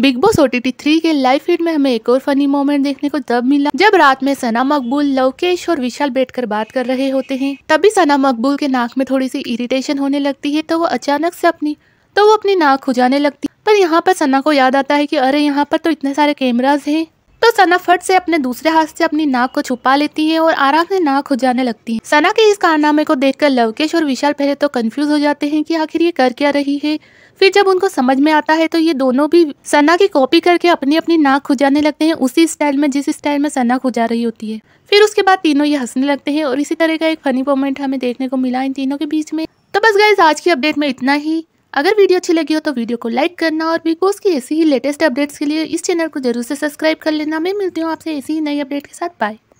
big Boss O T three के live feed में हमें एक और फनी मोमेंट देखने को तब मिला जब रात में सना मकबूल लवकेश और विशाल बैठकर बात कर रहे होते हैं तभी सना मकबूल के नाक में थोड़ी सी इरिटेशन होने लगती है तो वो अचानक से अपनी तो वो अपनी नाक खुजाने लगती पर यहाँ पर सना को याद आता है कि अरे यहाँ पर तो इतने सारे कैमराज हैं तो सना फट से अपने दूसरे हाथ से अपनी नाक को छुपा लेती है और आराम से नाक खुजाने लगती है सना के इस कारनामे को देखकर लवकेश और विशाल पहले तो कंफ्यूज हो जाते हैं कि आखिर ये कर क्या रही है फिर जब उनको समझ में आता है तो ये दोनों भी सना की कॉपी करके अपनी अपनी नाक खुजाने लगते हैं उसी स्टाइल में जिस स्टाइल में सना खुजा रही होती है फिर उसके बाद तीनों ये हंसने लगते हैं और इसी तरह का एक फनी मोमेंट हमें देखने को मिला इन तीनों के बीच में तो बस गाइज आज की अपडेट में इतना ही अगर वीडियो अच्छी लगी हो तो वीडियो को लाइक करना और बॉस की ऐसी ही लेटेस्ट अपडेट्स के लिए इस चैनल को जरूर से सब्सक्राइब कर लेना मैं मिलती हूँ आपसे ऐसी ही नई अपडेट के साथ बाय